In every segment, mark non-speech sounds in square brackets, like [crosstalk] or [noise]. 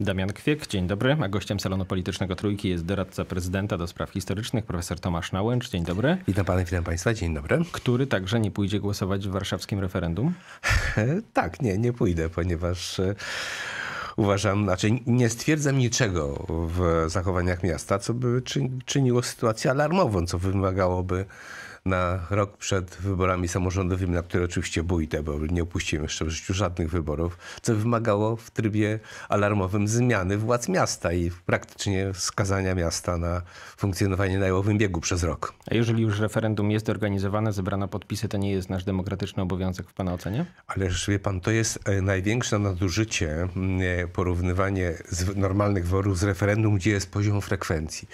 Damian Kwiek, dzień dobry. A gościem salonu politycznego Trójki jest doradca prezydenta do spraw historycznych, profesor Tomasz Nałęcz. Dzień dobry. Witam pana, witam państwa, dzień dobry. Który także nie pójdzie głosować w warszawskim referendum? [laughs] tak, nie, nie pójdę, ponieważ e, uważam, znaczy nie stwierdzam niczego w zachowaniach miasta, co by czyniło sytuację alarmową, co wymagałoby na rok przed wyborami samorządowymi, na które oczywiście bójte, bo nie opuściłem jeszcze w życiu żadnych wyborów, co wymagało w trybie alarmowym zmiany władz miasta i praktycznie skazania miasta na funkcjonowanie na jałowym biegu przez rok. A jeżeli już referendum jest organizowane, zebrano podpisy, to nie jest nasz demokratyczny obowiązek w Pana ocenie? Ale wie Pan, to jest e, największe nadużycie porównywanie z normalnych wyborów z referendum, gdzie jest poziom frekwencji.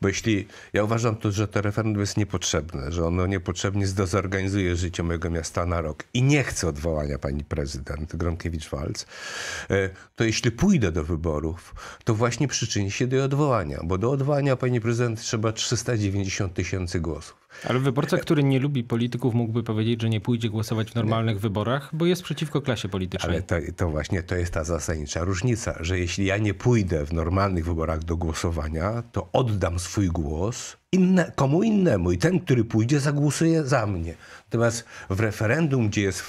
Bo jeśli, ja uważam to, że to referendum jest niepotrzebne, że on no niepotrzebnie zdezorganizuje życie mojego miasta na rok i nie chcę odwołania pani prezydent Gronkiewicz-Walc, e, to jeśli pójdę do wyborów, to właśnie przyczyni się do odwołania, bo do odwołania pani prezydent trzeba 390 tysięcy głosów. Ale wyborca, który nie lubi polityków, mógłby powiedzieć, że nie pójdzie głosować w normalnych nie. wyborach, bo jest przeciwko klasie politycznej. Ale to, to, właśnie to jest ta zasadnicza różnica, że jeśli ja nie pójdę w normalnych wyborach do głosowania, to oddam swój głos inne, komu innemu i ten, który pójdzie, zagłosuje za mnie. Natomiast w referendum, gdzie jest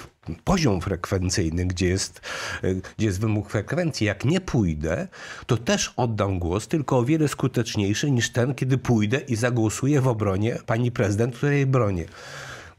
poziom frekwencyjny, gdzie jest, e, gdzie jest wymóg frekwencji, jak nie pójdę, to też oddam głos, tylko o wiele skuteczniejszy niż ten, kiedy pójdę i zagłosuję w obronie pani prezydent, której bronię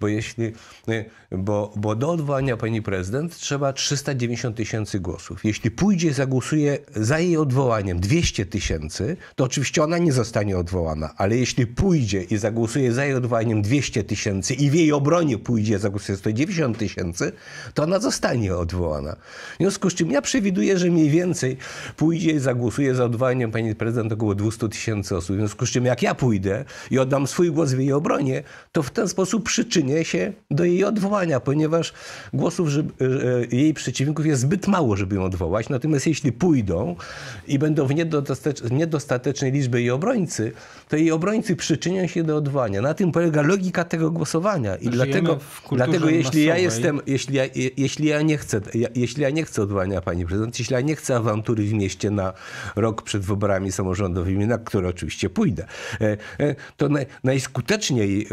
bo jeśli, e, bo, bo do odwołania pani prezydent trzeba 390 tysięcy głosów. Jeśli pójdzie i zagłosuje za jej odwołaniem 200 tysięcy, to oczywiście ona nie zostanie odwołana, ale jeśli pójdzie i zagłosuje za jej odwołaniem 200 tysięcy i w jej obronie pójdzie zagłosuje 190 tysięcy, to ona zostanie odwołana. W związku z czym ja przewiduję, że mniej więcej pójdzie i zagłosuje za odwołaniem pani prezydent około 200 tysięcy osób. W związku z czym jak ja pójdę i oddam swój głos w jej obronie, to w ten sposób przyczynię przyniesie do jej odwołania, ponieważ głosów e, e, jej przeciwników jest zbyt mało, żeby ją odwołać. Natomiast jeśli pójdą i będą w niedostatecznej liczbie jej obrońcy, to jej obrońcy przyczynią się do odwołania. Na tym polega logika tego głosowania. I dlatego, dlatego jeśli masowej. ja jestem, jeśli ja, jeśli ja nie chcę, ja, jeśli ja nie chcę odwołania pani prezydent, jeśli ja nie chcę awantury w mieście na rok przed wyborami samorządowymi, na które oczywiście pójdę, e, to naj, najskuteczniej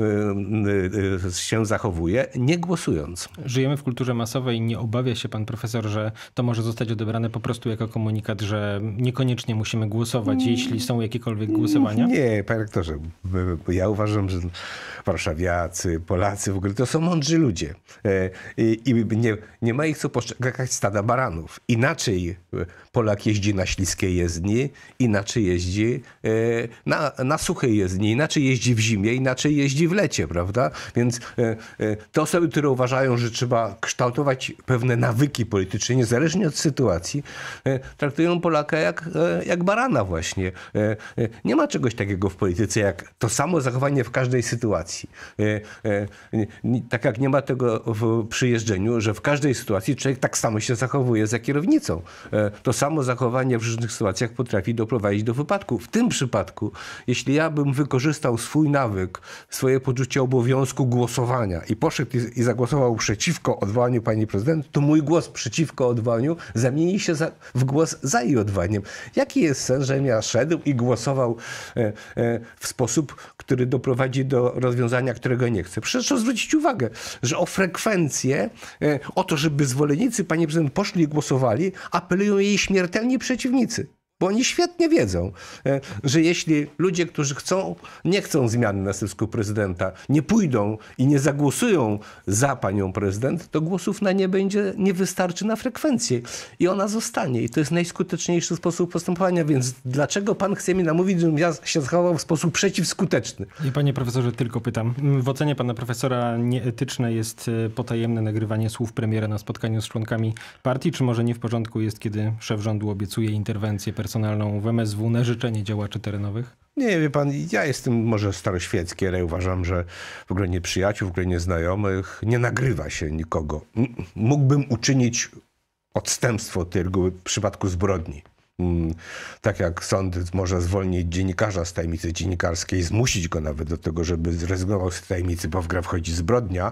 się zachowuje, nie głosując. Żyjemy w kulturze masowej. Nie obawia się pan profesor, że to może zostać odebrane po prostu jako komunikat, że niekoniecznie musimy głosować, mm. jeśli są jakiekolwiek głosowania? Nie, panie rektorze. Ja uważam, że warszawiacy, Polacy w ogóle to są mądrzy ludzie. E, I, i nie, nie ma ich co poszczekać stada baranów. Inaczej e, Polak jeździ na śliskiej jezdni, inaczej jeździ e, na, na suchej jezdni, inaczej jeździ w zimie, inaczej jeździ w lecie, prawda? Więc E, e, te osoby, które uważają, że trzeba kształtować pewne nawyki polityczne, niezależnie od sytuacji, e, traktują Polaka jak, jak barana właśnie. Nie ma czegoś takiego w polityce, jak to samo zachowanie w każdej sytuacji. Tak jak nie ma tego w przyjeżdżeniu, że w każdej sytuacji człowiek tak samo się zachowuje za kierownicą. To samo zachowanie w różnych sytuacjach potrafi doprowadzić do wypadku. W tym przypadku, jeśli ja bym wykorzystał swój nawyk, swoje poczucie obowiązku głosowania, głosowania i poszedł i, i zagłosował przeciwko odwołaniu pani prezydent, to mój głos przeciwko odwołaniu zamieni się za, w głos za jej odwołaniem. Jaki jest sens, że ja szedł i głosował e, e, w sposób, który doprowadzi do rozwiązania, którego nie chcę? Przecież trzeba zwrócić uwagę, że o frekwencję, e, o to, żeby zwolennicy pani prezydent poszli i głosowali, apelują jej śmiertelni przeciwnicy. Bo oni świetnie wiedzą, e, że jeśli ludzie, którzy chcą, nie chcą zmiany na stanowisku prezydenta, nie pójdą i nie zagłosują za panią prezydent, to głosów na nie będzie, nie wystarczy na frekwencję i ona zostanie. I to jest najskuteczniejszy sposób postępowania, więc dlaczego pan chce mi namówić, żebym ja się zachował w sposób przeciwskuteczny? I panie profesorze, tylko pytam. W ocenie pana profesora nieetyczne jest e, potajemne nagrywanie słów premiera na spotkaniu z członkami partii, czy może nie w porządku jest, kiedy szef rządu obiecuje interwencję personalną? personalną w MSW na życzenie działaczy terenowych? Nie, wie pan, ja jestem może staroświecki, ale uważam, że w ogóle nie przyjaciół, w ogóle nieznajomych, nie nagrywa się nikogo. Mógłbym uczynić odstępstwo tej reguły w przypadku zbrodni. Mm, tak jak sąd może zwolnić dziennikarza z tajemnicy dziennikarskiej, zmusić go nawet do tego, żeby zrezygnował z tajemnicy, bo w grę wchodzi zbrodnia.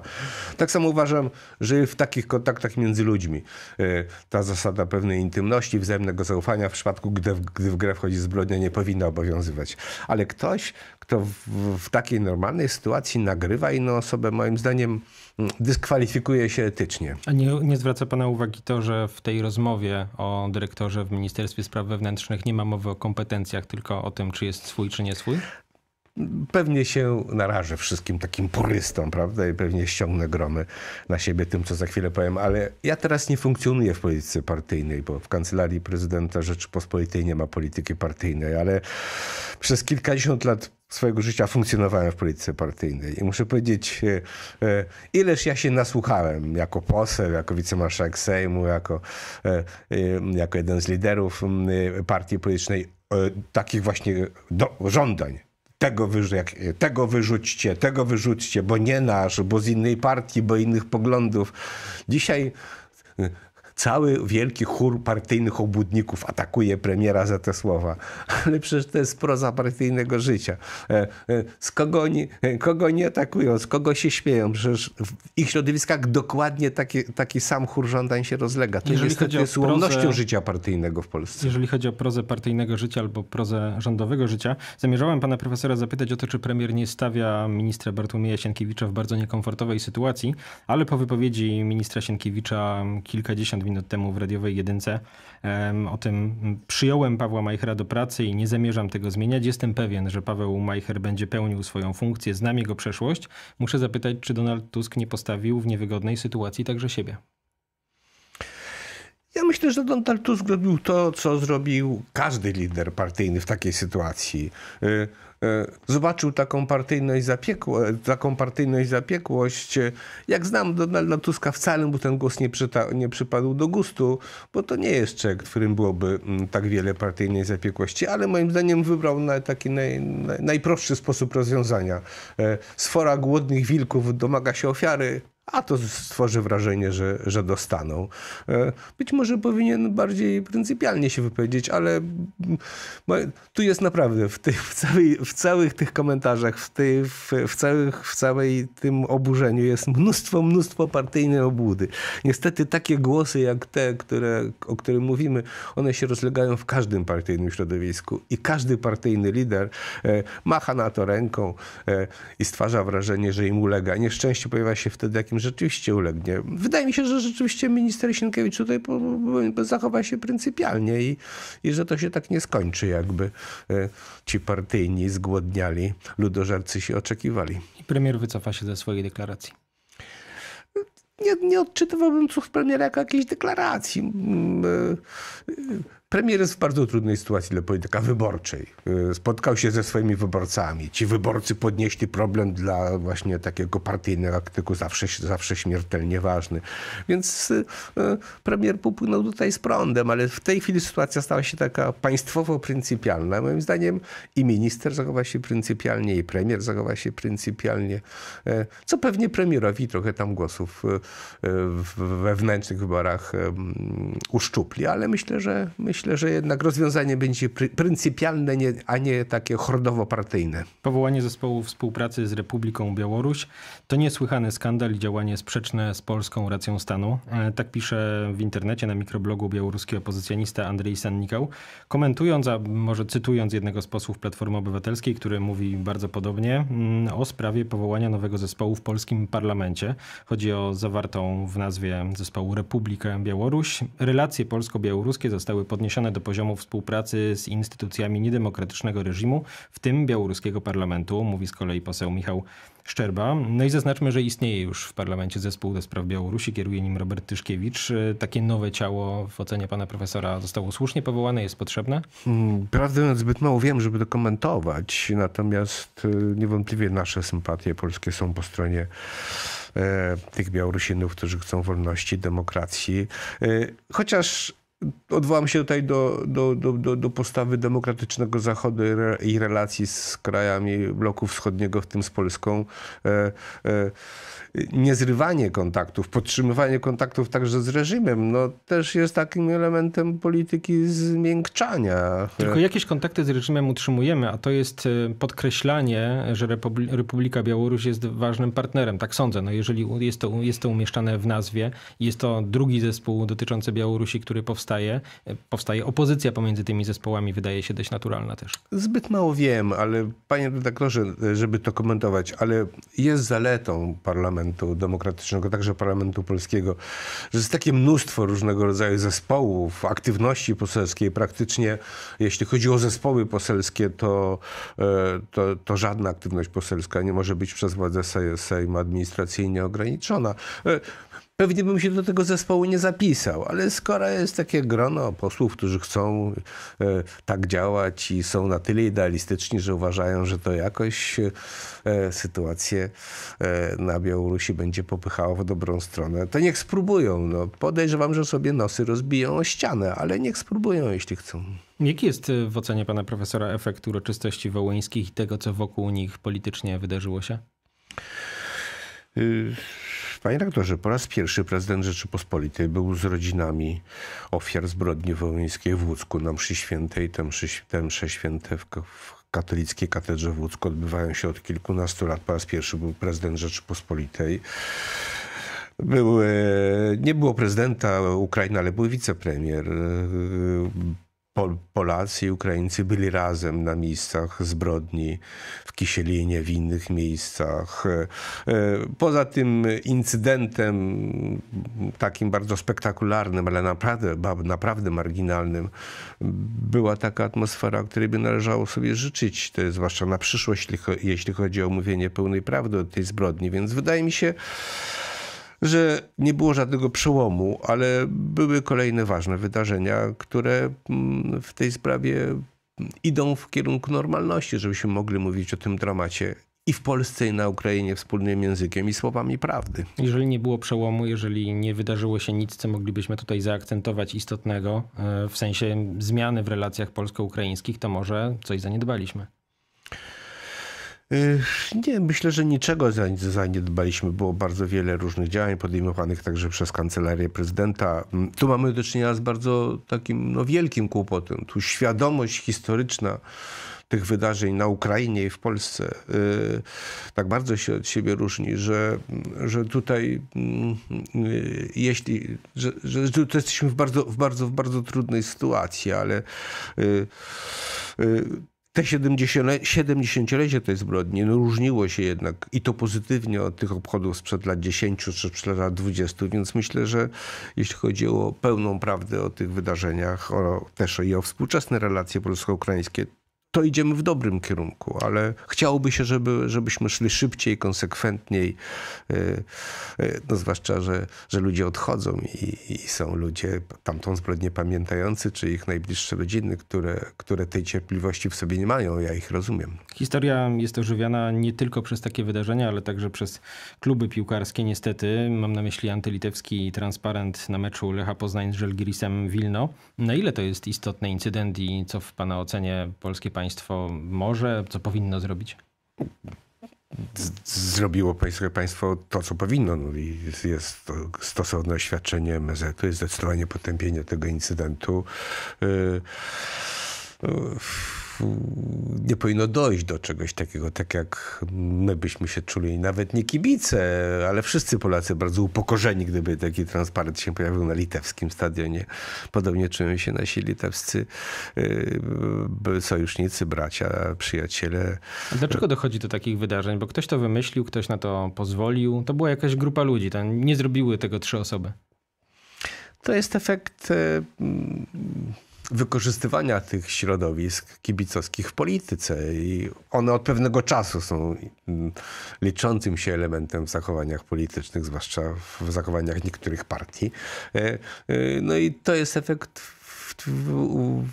Tak samo uważam, że w takich kontaktach między ludźmi y, ta zasada pewnej intymności, wzajemnego zaufania w przypadku, gdy, gdy w grę wchodzi zbrodnia, nie powinna obowiązywać. Ale ktoś, kto w, w takiej normalnej sytuacji nagrywa inną osobę, moim zdaniem mm, dyskwalifikuje się etycznie. A nie, nie zwraca pana uwagi to, że w tej rozmowie o dyrektorze w Ministerstwie Spraw spraw wewnętrznych nie ma mowy o kompetencjach, tylko o tym, czy jest swój, czy nie swój? pewnie się narażę wszystkim takim purystom, prawda? I pewnie ściągnę gromy na siebie tym, co za chwilę powiem, ale ja teraz nie funkcjonuję w polityce partyjnej, bo w kancelarii prezydenta Rzeczypospolitej nie ma polityki partyjnej, ale przez kilkadziesiąt lat swojego życia funkcjonowałem w polityce partyjnej. I muszę powiedzieć, e, e, ileż ja się nasłuchałem jako poseł, jako wicemarszałek Sejmu, jako, e, jako jeden z liderów partii politycznej, takich właśnie do, żądań tego, wyrzu jak, e, tego wyrzućcie, tego wyrzućcie, bo nie nasz, bo z innej partii, bo innych poglądów. Dzisiaj cały wielki chór partyjnych obudników atakuje premiera za te słowa. [laughs] Ale przecież to jest proza partyjnego życia. E, e, z kogo oni, e, kogo oni atakują, z kogo się śmieją? Przecież w ich środowiskach dokładnie taki, taki sam chór żądań się rozlega. To jeżeli niestety jest ułomnością życia partyjnego w Polsce. Jeżeli chodzi o prozę partyjnego życia albo prozę rządowego życia, zamierzałem pana profesora zapytać o to, czy premier nie stawia ministra Bartłomieja Sienkiewicza w bardzo niekomfortowej sytuacji, ale po wypowiedzi ministra Sienkiewicza kilkadziesiąt minut minut temu w radiowej jedynce o tym przyjąłem Pawła Majchera do pracy i nie zamierzam tego zmieniać. Jestem pewien, że Paweł Majcher będzie pełnił swoją funkcję, znam jego przeszłość. Muszę zapytać, czy Donald Tusk nie postawił w niewygodnej sytuacji także siebie. Ja myślę, że Donald Tusk zrobił to, co zrobił każdy lider partyjny w takiej sytuacji. Y, y, zobaczył taką partyjność, zapiekło, taką partyjność zapiekłość. Jak znam Donalda Tuska, wcale mu ten głos nie, przyta, nie przypadł do gustu, bo to nie jest czek, w którym byłoby mm, tak wiele partyjnej zapiekłości, ale moim zdaniem wybrał na taki naj, naj, najprostszy sposób rozwiązania. Y, sfora głodnych wilków domaga się ofiary, a to stworzy wrażenie, że, że dostaną. E, być może powinien bardziej pryncypialnie się wypowiedzieć, ale mm, tu jest naprawdę w, w, całej, w całych tych komentarzach, w, tej, w, w, całych, w całej tym oburzeniu jest mnóstwo, mnóstwo partyjnej obłudy. Niestety takie głosy jak te, które, o których mówimy, one się rozlegają w każdym partyjnym środowisku i każdy partyjny lider e, macha na to ręką e, i stwarza wrażenie, że im ulega. Nieszczęście pojawia się wtedy, jak jakim rzeczywiście ulegnie. Wydaje mi się, że rzeczywiście minister Sienkiewicz tutaj zachowa się pryncypialnie i, i że to się tak nie skończy, jakby e, ci partyjni zgłodniali, ludożercy się oczekiwali. I premier wycofa się ze swojej deklaracji nie, nie odczytywałbym słów premiera jako jakiejś deklaracji. Mm, e, Premier jest w bardzo trudnej sytuacji dla polityka wyborczej. Y, spotkał się ze swoimi wyborcami. Ci wyborcy podnieśli problem dla właśnie takiego partyjnego aktyku, zawsze, zawsze śmiertelnie ważny. Więc y, y, premier popłynął tutaj z prądem, ale w tej chwili sytuacja stała się taka państwowo-pryncypialna. Moim zdaniem i minister zachowa się pryncypialnie, i premier zachowa się pryncypialnie, co pewnie premierowi trochę tam głosów w wewnętrznych wyborach mm, uszczupli, ale myślę, że myślę, myślę, że jednak rozwiązanie będzie pryncypialne, a nie takie hordowo-partyjne. Powołanie zespołu współpracy z Republiką Białoruś to niesłychany skandal i działanie sprzeczne z polską racją stanu. E, tak pisze w internecie na mikroblogu białoruski opozycjonista Andrzej Sannikał, komentując, a może cytując jednego z posłów Platformy Obywatelskiej, który mówi bardzo podobnie mm, o sprawie powołania nowego zespołu w polskim parlamencie. Chodzi o zawartą w nazwie zespołu Republikę Białoruś. Relacje polsko-białoruskie zostały podniesione do poziomu współpracy z instytucjami niedemokratycznego reżimu, w tym białoruskiego parlamentu, mówi z kolei poseł Michał Szczerba. No i zaznaczmy, że istnieje już w parlamencie zespół do spraw Białorusi, kieruje nim Robert Tyszkiewicz. Takie nowe ciało w ocenie pana profesora zostało słusznie powołane, jest potrzebne? Hmm, prawdę mówiąc, zbyt mało wiem, żeby to komentować, natomiast y, niewątpliwie nasze sympatie polskie są po stronie e, tych Białorusinów, którzy chcą wolności, demokracji. Y, chociaż Odwołam się tutaj do, do, do, do, postawy demokratycznego Zachodu i relacji z krajami bloku wschodniego, w tym z Polską. E, e, niezrywanie kontaktów, podtrzymywanie kontaktów także z reżimem, no też jest takim elementem polityki zmiękczania. Tylko jakieś kontakty z reżimem utrzymujemy, a to jest e, podkreślanie, że Republika Białoruś jest ważnym partnerem, tak sądzę. No jeżeli jest to, jest to umieszczane w nazwie, jest to drugi zespół dotyczący Białorusi, który powstał powstaje, e, powstaje opozycja pomiędzy tymi zespołami, wydaje się dość naturalna też. Zbyt mało wiem, ale panie redaktorze, e, żeby to komentować, ale jest zaletą parlamentu demokratycznego, także parlamentu polskiego, że jest takie mnóstwo różnego rodzaju zespołów, aktywności poselskiej. Praktycznie, jeśli chodzi o zespoły poselskie, to, e, to, to żadna aktywność poselska nie może być przez władze sejm administracyjnie ograniczona pewnie bym się do tego zespołu nie zapisał, ale skoro jest takie grono posłów, którzy chcą e, tak działać i są na tyle idealistyczni, że uważają, że to jakoś e, sytuację e, na Białorusi będzie popychało w dobrą stronę, to niech spróbują. No, podejrzewam, że sobie nosy rozbiją o ścianę, ale niech spróbują, jeśli chcą. Jaki jest e, w ocenie pana profesora efekt uroczystości wołyńskich i tego, co wokół nich politycznie wydarzyło się? Y Panie rektorze, po raz pierwszy prezydent Rzeczypospolitej był z rodzinami ofiar zbrodni wołyńskiej w Łódzku na mszy świętej. Te mszy, te święte w, katolickiej katedrze w Łódzku odbywają się od kilkunastu lat. Po raz pierwszy był prezydent Rzeczypospolitej. Był, nie było prezydenta Ukrainy, ale był wicepremier. Pol Polacy i Ukraińcy byli razem na miejscach zbrodni, w Kisielinie, w innych miejscach. E, e, poza tym incydentem takim bardzo spektakularnym, ale naprawdę, naprawdę marginalnym, była taka atmosfera, której by należało sobie życzyć, to jest zwłaszcza na przyszłość, jeśli chodzi o mówienie pełnej prawdy o tej zbrodni. Więc wydaje mi się, że nie było żadnego przełomu, ale były kolejne ważne wydarzenia, które mm, w tej sprawie idą w kierunku normalności, żebyśmy mogli mówić o tym dramacie i w Polsce, i na Ukrainie wspólnym językiem i słowami prawdy. Jeżeli nie było przełomu, jeżeli nie wydarzyło się nic, co moglibyśmy tutaj zaakcentować istotnego, e, w sensie zmiany w relacjach polsko-ukraińskich, to może coś zaniedbaliśmy. Nie, myślę, że niczego zaniedbaliśmy. Było bardzo wiele różnych działań podejmowanych także przez Kancelarię Prezydenta. Mm, tu mamy do czynienia z bardzo takim no, wielkim kłopotem. Tu świadomość historyczna tych wydarzeń na Ukrainie i w Polsce yy, tak bardzo się od siebie różni, że, że tutaj yy, jeśli, że, że tu jesteśmy w bardzo, w bardzo, w bardzo trudnej sytuacji, ale yy, te 70-lecie tej zbrodni no, różniło się jednak i to pozytywnie od tych obchodów sprzed lat 10 czy sprzed lat 20, więc myślę, że jeśli chodzi o pełną prawdę o tych wydarzeniach, o, też i o współczesne relacje polsko-ukraińskie, to idziemy w dobrym kierunku, ale chciałoby się, żeby, żebyśmy szli szybciej, konsekwentniej. Y, y, no zwłaszcza, że, że ludzie odchodzą i, i są ludzie tamtą zbrodnię pamiętający, czy ich najbliższe rodziny, które, które tej cierpliwości w sobie nie mają. Ja ich rozumiem. Historia jest ożywiana nie tylko przez takie wydarzenia, ale także przez kluby piłkarskie niestety. Mam na myśli antylitewski transparent na meczu Lecha Poznań z Żelgirisem Wilno. Na ile to jest istotny incydent i co w Pana ocenie polskie państwo państwo może, co powinno zrobić? zrobiło państwo, państwo to, co powinno. No jest, jest to stosowne oświadczenie MZ-u, jest zdecydowanie potępienie tego incydentu. Yy no, nie powinno dojść do czegoś takiego, tak jak my byśmy się czuli, nawet nie kibice, ale wszyscy Polacy bardzo upokorzeni, gdyby taki transparent się pojawił na litewskim stadionie. Podobnie czują się nasi litewscy y, sojusznicy, bracia, przyjaciele. A dlaczego dochodzi do takich wydarzeń? Bo ktoś to wymyślił, ktoś na to pozwolił. To była jakaś grupa ludzi, tam nie zrobiły tego trzy osoby. To jest efekt y, wykorzystywania tych środowisk kibicowskich w polityce i one od pewnego czasu są mm, liczącym się elementem w zachowaniach politycznych, zwłaszcza w zachowaniach niektórych partii. E, e, no i to jest efekt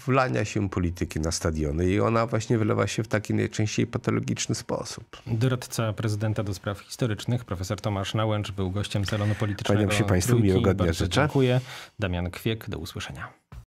wlania się polityki na stadiony i ona właśnie wylewa się w taki najczęściej patologiczny sposób. Doradca prezydenta do spraw historycznych, profesor Tomasz Nałęcz był gościem Salonu Politycznego. Panie się Państwu, miłego dnia życzę. Dziękuję. Damian Kwiek, do usłyszenia.